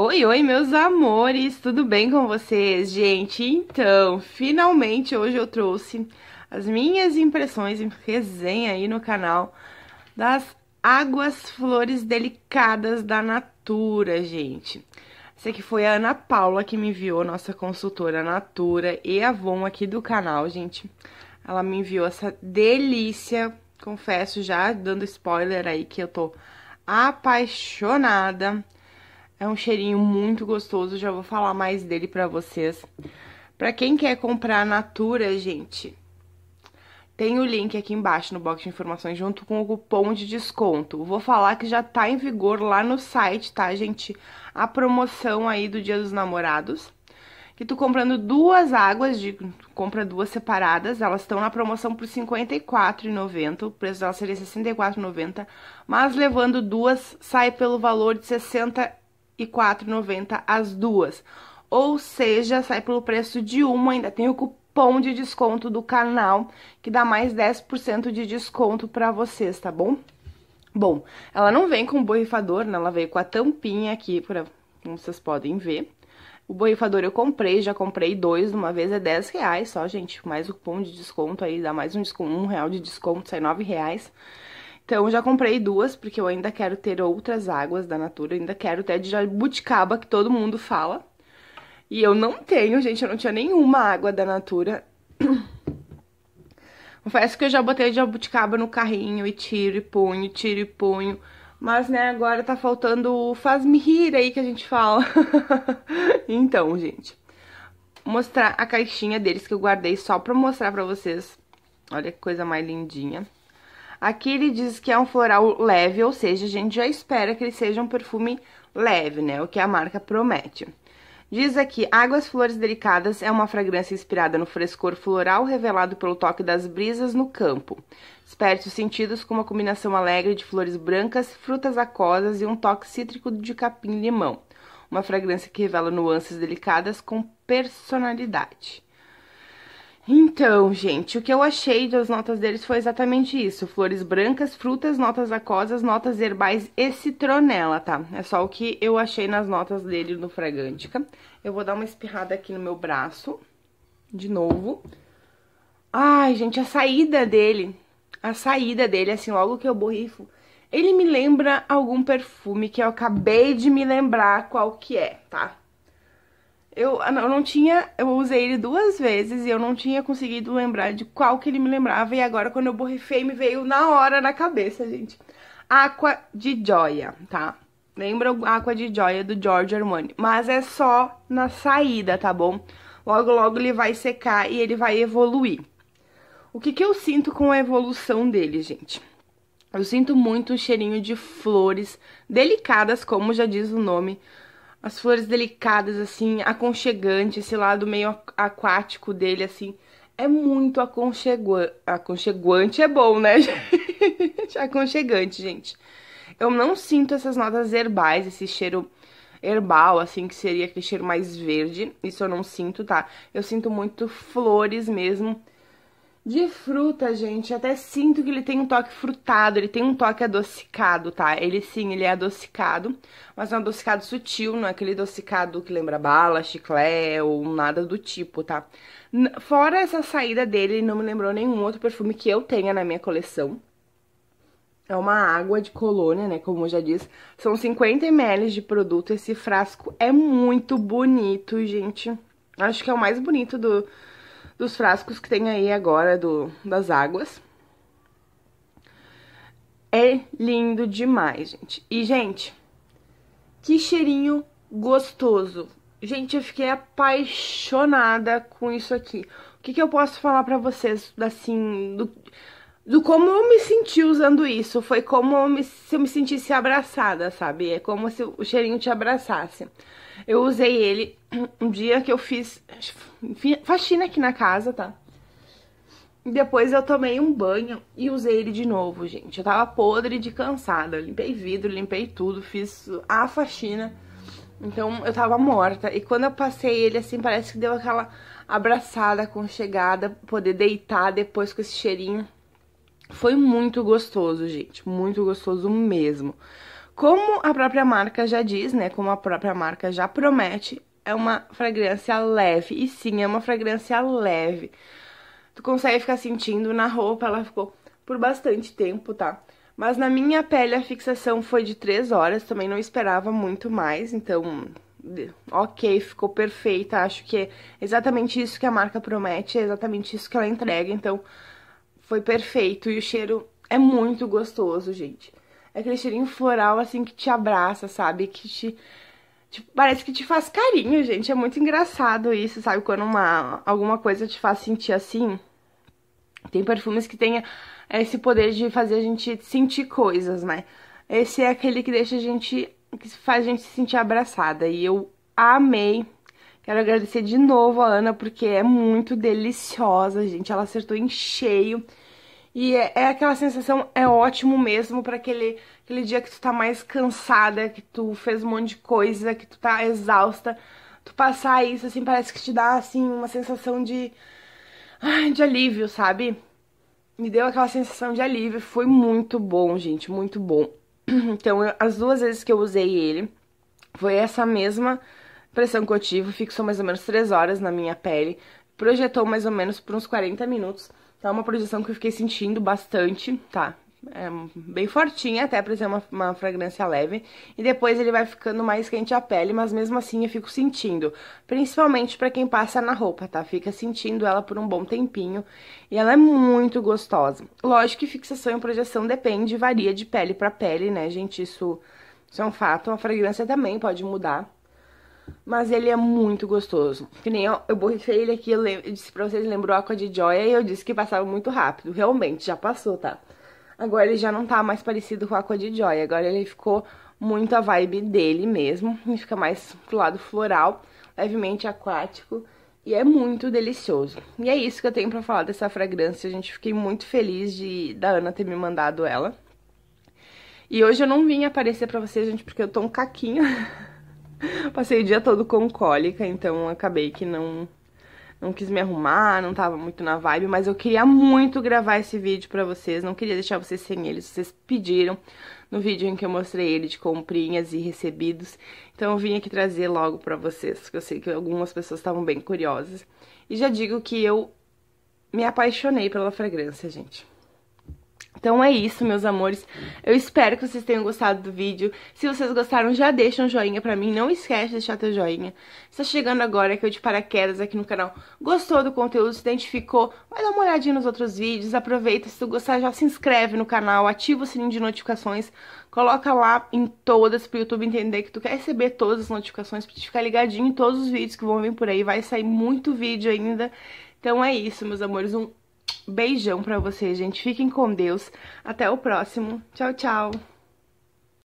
Oi, oi, meus amores, tudo bem com vocês? Gente, então, finalmente hoje eu trouxe as minhas impressões em resenha aí no canal das águas flores delicadas da Natura, gente. Essa aqui foi a Ana Paula que me enviou, nossa consultora Natura e Avon aqui do canal, gente. Ela me enviou essa delícia, confesso já, dando spoiler aí que eu tô apaixonada. É um cheirinho muito gostoso, já vou falar mais dele pra vocês. Pra quem quer comprar Natura, gente, tem o link aqui embaixo no box de informações junto com o cupom de desconto. Vou falar que já tá em vigor lá no site, tá, gente? A promoção aí do Dia dos Namorados. Que tu comprando duas águas, de, compra duas separadas, elas estão na promoção por R$ 54,90, o preço dela seria R$ 64,90, mas levando duas sai pelo valor de R$ e 4,90 as duas. Ou seja, sai pelo preço de uma, ainda tem o cupom de desconto do canal, que dá mais 10% de desconto para vocês, tá bom? Bom, ela não vem com borrifador, né? Ela veio com a tampinha aqui, pra, como vocês podem ver. O borrifador eu comprei, já comprei dois, uma vez é 10 reais só, gente. Mais o cupom de desconto aí, dá mais um, desconto, um real de desconto, sai 9 reais. Então já comprei duas, porque eu ainda quero ter outras águas da Natura, ainda quero ter de jabuticaba, que todo mundo fala. E eu não tenho, gente, eu não tinha nenhuma água da Natura. Confesso que eu já botei jabuticaba no carrinho e tiro e punho, tiro e punho. Mas, né, agora tá faltando o faz-me rir aí que a gente fala. então, gente, mostrar a caixinha deles que eu guardei só pra mostrar pra vocês. Olha que coisa mais lindinha. Aqui ele diz que é um floral leve, ou seja, a gente já espera que ele seja um perfume leve, né? O que a marca promete. Diz aqui, Águas Flores Delicadas é uma fragrância inspirada no frescor floral revelado pelo toque das brisas no campo. Desperte os sentidos com uma combinação alegre de flores brancas, frutas aquosas e um toque cítrico de capim-limão. Uma fragrância que revela nuances delicadas com personalidade. Então, gente, o que eu achei das notas deles foi exatamente isso: flores brancas, frutas, notas aquosas, notas herbais e citronela, tá? É só o que eu achei nas notas dele no Fragântica. Eu vou dar uma espirrada aqui no meu braço, de novo. Ai, gente, a saída dele, a saída dele, assim, logo que eu borrifo, ele me lembra algum perfume que eu acabei de me lembrar qual que é, tá? eu, ah, eu não tinha, eu usei ele duas vezes e eu não tinha conseguido lembrar de qual que ele me lembrava e agora quando eu borrifei me veio na hora na cabeça, gente. Aqua de joia, tá? Lembra o Aqua de joia do George Armani, mas é só na saída, tá bom? Logo logo ele vai secar e ele vai evoluir. O que que eu sinto com a evolução dele, gente? Eu sinto muito um cheirinho de flores delicadas, como já diz o nome, as flores delicadas, assim, aconchegante, esse lado meio aquático dele, assim. É muito aconchegua... aconcheguante. é bom, né, gente? aconchegante, gente. Eu não sinto essas notas herbais, esse cheiro herbal, assim, que seria aquele cheiro mais verde. Isso eu não sinto, tá? Eu sinto muito flores mesmo. De fruta, gente, até sinto que ele tem um toque frutado, ele tem um toque adocicado, tá? Ele sim, ele é adocicado, mas é um adocicado sutil, não é aquele adocicado que lembra bala, chiclete ou nada do tipo, tá? Fora essa saída dele, não me lembrou nenhum outro perfume que eu tenha na minha coleção. É uma água de colônia, né, como já disse. São 50 ml de produto, esse frasco é muito bonito, gente. Acho que é o mais bonito do, dos frascos que tem aí agora do, das águas. É lindo demais, gente. E, gente, que cheirinho gostoso. Gente, eu fiquei apaixonada com isso aqui. O que, que eu posso falar pra vocês, assim, do do como eu me senti usando isso. Foi como eu me, se eu me sentisse abraçada, sabe? É como se o cheirinho te abraçasse. Eu usei ele um dia que eu fiz faxina aqui na casa, tá? Depois eu tomei um banho e usei ele de novo, gente. Eu tava podre de cansada. Eu limpei vidro, limpei tudo, fiz a faxina. Então eu tava morta. E quando eu passei ele, assim, parece que deu aquela abraçada, aconchegada, poder deitar depois com esse cheirinho. Foi muito gostoso, gente, muito gostoso mesmo. Como a própria marca já diz, né, como a própria marca já promete, é uma fragrância leve. E sim, é uma fragrância leve. Tu consegue ficar sentindo na roupa, ela ficou por bastante tempo, tá? Mas na minha pele a fixação foi de 3 horas, também não esperava muito mais, então ok, ficou perfeita. Acho que é exatamente isso que a marca promete, é exatamente isso que ela entrega, então foi perfeito e o cheiro é muito gostoso, gente. É aquele cheirinho floral, assim, que te abraça, sabe? Que te, Parece que te faz carinho, gente. É muito engraçado isso, sabe? Quando uma, alguma coisa te faz sentir assim. Tem perfumes que têm esse poder de fazer a gente sentir coisas, né? Esse é aquele que deixa a gente. que faz a gente se sentir abraçada. E eu amei Quero agradecer de novo a Ana, porque é muito deliciosa, gente. Ela acertou em cheio. E é, é aquela sensação, é ótimo mesmo para aquele, aquele dia que tu tá mais cansada, que tu fez um monte de coisa, que tu tá exausta. Tu passar isso, assim, parece que te dá, assim, uma sensação de... Ai, de alívio, sabe? Me deu aquela sensação de alívio. Foi muito bom, gente, muito bom. Então, eu, as duas vezes que eu usei ele, foi essa mesma pressão que eu tive, fixou mais ou menos 3 horas na minha pele, projetou mais ou menos por uns 40 minutos. Então é uma projeção que eu fiquei sentindo bastante, tá? É bem fortinha até pra ser uma, uma fragrância leve. E depois ele vai ficando mais quente a pele, mas mesmo assim eu fico sentindo. Principalmente pra quem passa na roupa, tá? Fica sentindo ela por um bom tempinho. E ela é muito gostosa. Lógico que fixação e projeção depende, varia de pele pra pele, né, gente? Isso, isso é um fato. A fragrância também pode mudar mas ele é muito gostoso. Que nem eu, eu borrifei ele aqui, eu, eu, disse pra vocês, lembrou a água de joia e eu disse que passava muito rápido. Realmente, já passou, tá? Agora ele já não tá mais parecido com a água de joia, agora ele ficou muito a vibe dele mesmo, ele fica mais pro lado floral, levemente aquático e é muito delicioso. E é isso que eu tenho pra falar dessa fragrância, gente, fiquei muito feliz de da Ana ter me mandado ela. E hoje eu não vim aparecer pra vocês, gente, porque eu tô um caquinho... Passei o dia todo com cólica, então acabei que não não quis me arrumar, não tava muito na vibe, mas eu queria muito gravar esse vídeo pra vocês, não queria deixar vocês sem ele, vocês pediram no vídeo em que eu mostrei ele de comprinhas e recebidos, então eu vim aqui trazer logo pra vocês, porque eu sei que algumas pessoas estavam bem curiosas, e já digo que eu me apaixonei pela fragrância, gente. Então é isso, meus amores. Eu espero que vocês tenham gostado do vídeo. Se vocês gostaram, já deixa um joinha pra mim. Não esquece de deixar teu joinha. Se tá chegando agora, que eu de paraquedas aqui no canal, gostou do conteúdo, se identificou, vai dar uma olhadinha nos outros vídeos. Aproveita, se tu gostar, já se inscreve no canal, ativa o sininho de notificações, coloca lá em todas pro YouTube entender que tu quer receber todas as notificações pra te ficar ligadinho em todos os vídeos que vão vir por aí. Vai sair muito vídeo ainda. Então é isso, meus amores. Um Beijão pra vocês, gente. Fiquem com Deus. Até o próximo. Tchau, tchau.